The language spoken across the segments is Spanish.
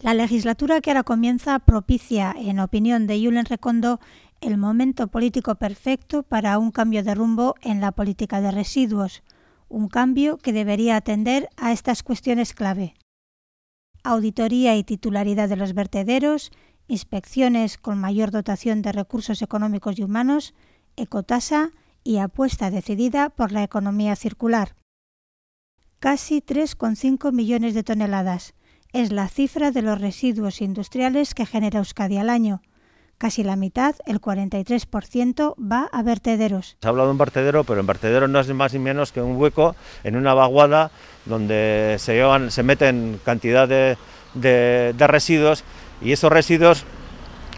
La legislatura que ahora comienza propicia, en opinión de Yulen Recondo, el momento político perfecto para un cambio de rumbo en la política de residuos, un cambio que debería atender a estas cuestiones clave. Auditoría y titularidad de los vertederos, inspecciones con mayor dotación de recursos económicos y humanos, ecotasa y apuesta decidida por la economía circular. Casi 3,5 millones de toneladas, es la cifra de los residuos industriales que genera Euskadi al año. Casi la mitad, el 43%, va a vertederos. Se ha hablado de un vertedero, pero un vertedero no es más ni menos que un hueco en una vaguada donde se, meten cantidad de, de residuos y esos residuos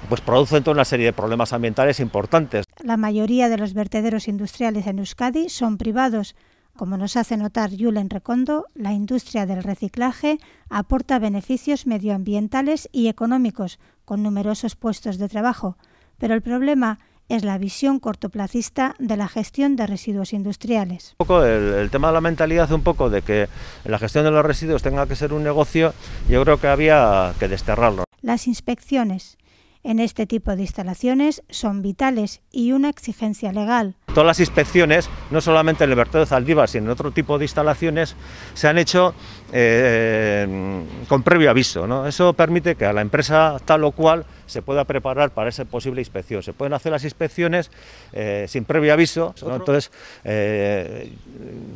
pues producen toda una serie de problemas ambientales importantes. La mayoría de los vertederos industriales en Euskadi son privados, como nos hace notar Yulen Recondo, la industria del reciclaje aporta beneficios medioambientales y económicos, con numerosos puestos de trabajo, pero el problema es la visión cortoplacista de la gestión de residuos industriales. Un poco el, el, tema de la mentalidad, un poco de que la gestión de los residuos tenga que ser un negocio, yo creo que había que desterrarlo. Las inspecciones en este tipo de instalaciones son vitales y una exigencia legal todas las inspecciones, no solamente en el vertedero de Zaldívar, sino en otro tipo de instalaciones, se han hecho eh, con previo aviso. Eso permite que a la empresa tal o cual se pueda preparar para esa posible inspección. Se pueden hacer las inspecciones eh, sin previo aviso. Entonces, eh,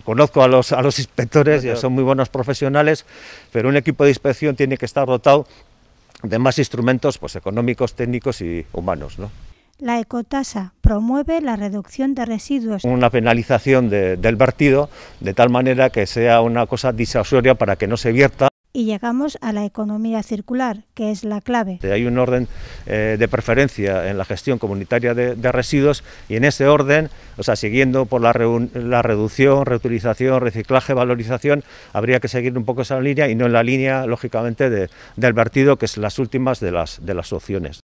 conozco a los, inspectores, ya son muy buenos profesionales, pero un equipo de inspección tiene que estar dotado de más instrumentos pues, económicos, técnicos y humanos. ¿no? La ecotasa promueve la reducción de residuos. Una penalización del vertido de tal manera que sea una cosa disuasoria para que no se vierta. Y llegamos a la economía circular, que es la clave. Eh, hay un orden eh, de preferencia en la gestión comunitaria de, residuos y en ese orden, o sea, siguiendo por la, reducción, reutilización, reciclaje, valorización, habría que seguir un poco esa línea y no en la línea, lógicamente, del vertido, que es las últimas de las, de las opciones.